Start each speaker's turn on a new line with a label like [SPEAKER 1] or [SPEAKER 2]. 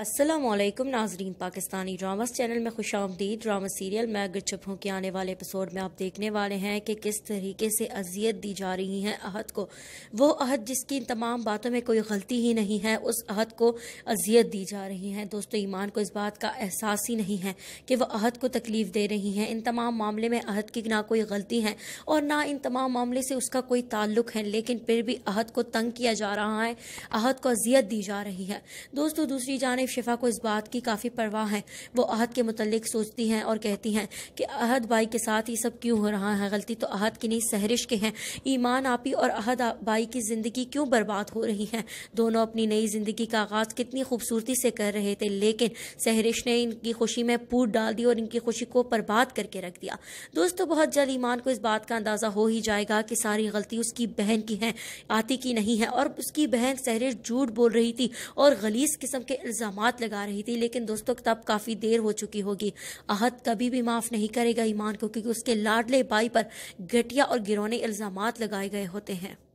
[SPEAKER 1] असलम नाजरीन Pakistani dramas channel में खुश आमदीद ड्रामा सीरियल मैं गिरचप हूँ के आने वाले एपिसोड में आप देखने वाले हैं कि किस तरीके से अजियत दी जा रही है अहद को वो अहद जिसकी इन तमाम बातों में कोई गलती ही नहीं है उस अहद को अजियत दी जा रही है दोस्तों ईमान को इस बात का एहसास ही नहीं है कि वह अहद को तकलीफ़ दे रही है इन तमाम मामले में अहद की ना कोई गलती है और ना इन तमाम मामले से उसका कोई ताल्लुक है लेकिन फिर भी अहद को तंग किया जा रहा है अहद को अजियत दी जा रही है दोस्तों दूसरी जानब शिफा को इस बात की काफ़ी परवाह है वो अहद के मतलब सोचती हैं और कहती हैं कि अहद भाई के साथ ये सब क्यों हो रहा है गलती तो अहद की नहीं सहरिश के हैं ईमान आपी और अहद भाई की ज़िंदगी क्यों बर्बाद हो रही है दोनों अपनी नई ज़िंदगी का आगाज़ कितनी खूबसूरती से कर रहे थे लेकिन सहरिश ने इनकी खुशी में फूट डाल दी और इनकी खुशी को बर्बाद करके रख दिया दोस्तों बहुत जल्द ईमान को इस बात का अंदाज़ा हो ही जाएगा कि सारी गलती उसकी बहन की है आती की नहीं है और उसकी बहन सहरिश झूठ बोल रही थी और गलीस किस्म के इल्ज़ाम तोहमात लगा रही थी लेकिन दोस्तों तब काफ़ी देर हो चुकी होगी अहद कभी भी माफ़ नहीं करेगा ईमान को क्योंकि उसके लाडले बाई पर घटिया और गिरौने इल्ज़ाम लगाए गए होते हैं